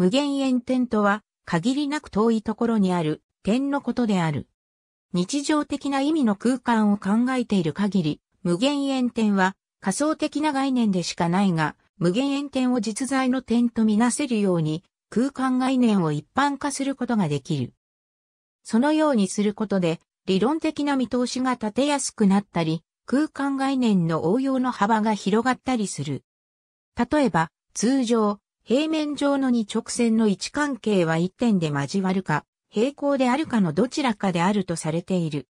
無限遠点とは、限りなく遠いところにある点のことである。日常的な意味の空間を考えている限り、無限遠点は仮想的な概念でしかないが、無限遠点を実在の点とみなせるように、空間概念を一般化することができる。そのようにすることで、理論的な見通しが立てやすくなったり、空間概念の応用の幅が広がったりする。例えば、通常、平面上の二直線の位置関係は一点で交わるか、平行であるかのどちらかであるとされている。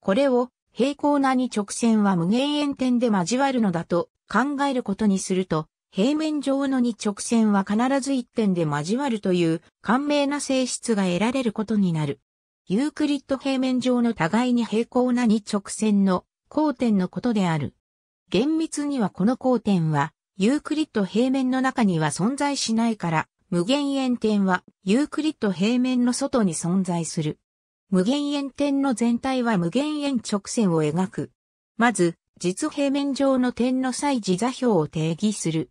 これを平行な二直線は無限円点で交わるのだと考えることにすると、平面上の二直線は必ず一点で交わるという簡明な性質が得られることになる。ユークリッド平面上の互いに平行な二直線の交点のことである。厳密にはこの交点はユークリッド平面の中には存在しないから、無限円点はユークリッド平面の外に存在する。無限円点の全体は無限円直線を描く。まず、実平面上の点の際時座標を定義する。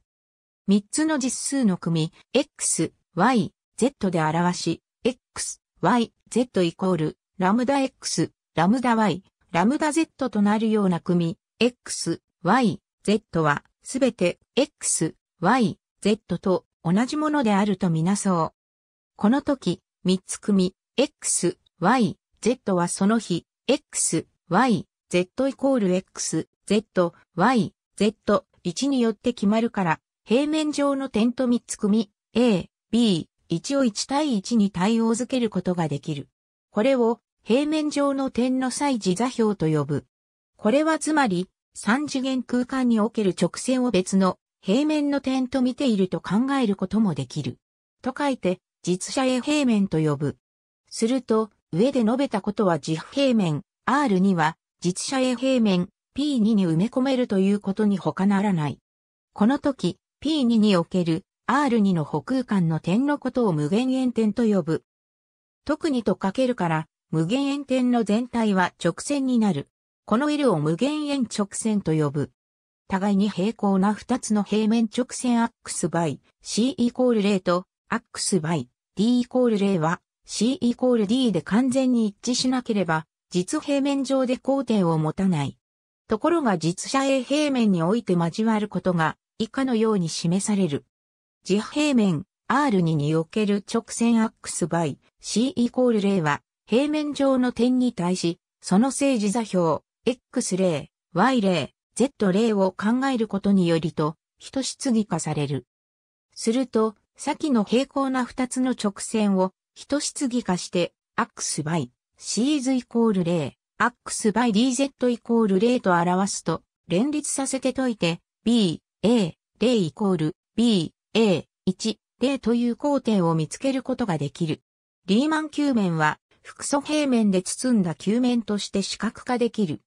3つの実数の組、x、y、z で表し、x、y、z イコール、ラムダ x、ラムダ y、ラムダ z となるような組、x、y、z は、すべて X、Y、Z と同じものであるとみなそう。この時、三つ組 X、Y、Z はその日、X、Y、Z イコール X、Z、Y、Z、1によって決まるから、平面上の点と三つ組 A、B、1を1対1に対応づけることができる。これを平面上の点の際時座標と呼ぶ。これはつまり、三次元空間における直線を別の平面の点と見ていると考えることもできる。と書いて、実写 A 平面と呼ぶ。すると、上で述べたことは実平面 R には実写 A 平面 P2 に埋め込めるということに他ならない。この時、P2 における R2 の補空間の点のことを無限円点と呼ぶ。特にと書けるから、無限円点の全体は直線になる。この L を無限円直線と呼ぶ。互いに平行な2つの平面直線 x by c イコール0と x by d イコール0は c イコール d で完全に一致しなければ実平面上で交点を持たない。ところが実写 A 平面において交わることが以下のように示される。自平面 R2 における直線 x by c イコール0は平面上の点に対しその正時座標 X 例、Y 例、Z 例を考えることによりと、等質疑化される。すると、先の平行な二つの直線を等質疑化して、x by c is イコール0、x by dz イコール0と表すと、連立させて解いて、b, a, 0イコール b, a, 1、0という工程を見つけることができる。リーマン球面は、複素平面で包んだ球面として視覚化できる。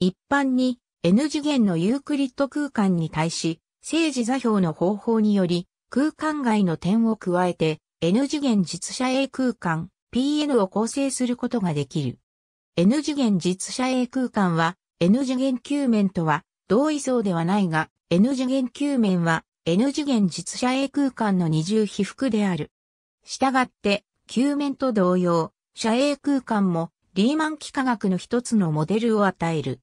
一般に N 次元のユークリッド空間に対し、正時座標の方法により、空間外の点を加えて、N 次元実写 A 空間、PN を構成することができる。N 次元実写 A 空間は、N 次元球面とは、同位相ではないが、N 次元球面は、N 次元実写 A 空間の二重被覆である。したがって、球面と同様、写 A 空間もリーマン幾何学の一つのモデルを与える。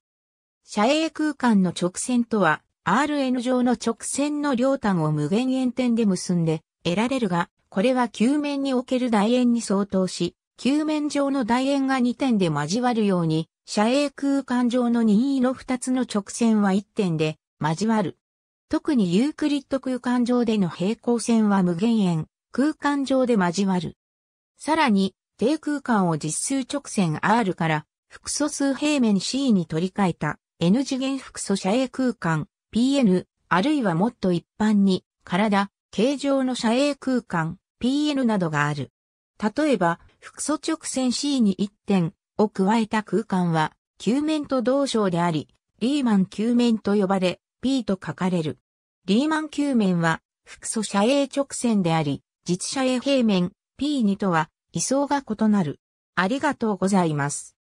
射影空間の直線とは、Rn 上の直線の両端を無限円点で結んで得られるが、これは球面における楕円に相当し、球面上の楕円が2点で交わるように、射影空間上の任意の2つの直線は1点で交わる。特にユークリッド空間上での平行線は無限円、空間上で交わる。さらに、低空間を実数直線 R から複素数平面 C に取り替えた N 次元複素射影空間 PN あるいはもっと一般に体、形状の射影空間 PN などがある。例えば、複素直線 C に1点を加えた空間は、球面と同章であり、リーマン球面と呼ばれ、P と書かれる。リーマン球面は、複素射影直線であり、実射影平面 P2 とは位相が異なる。ありがとうございます。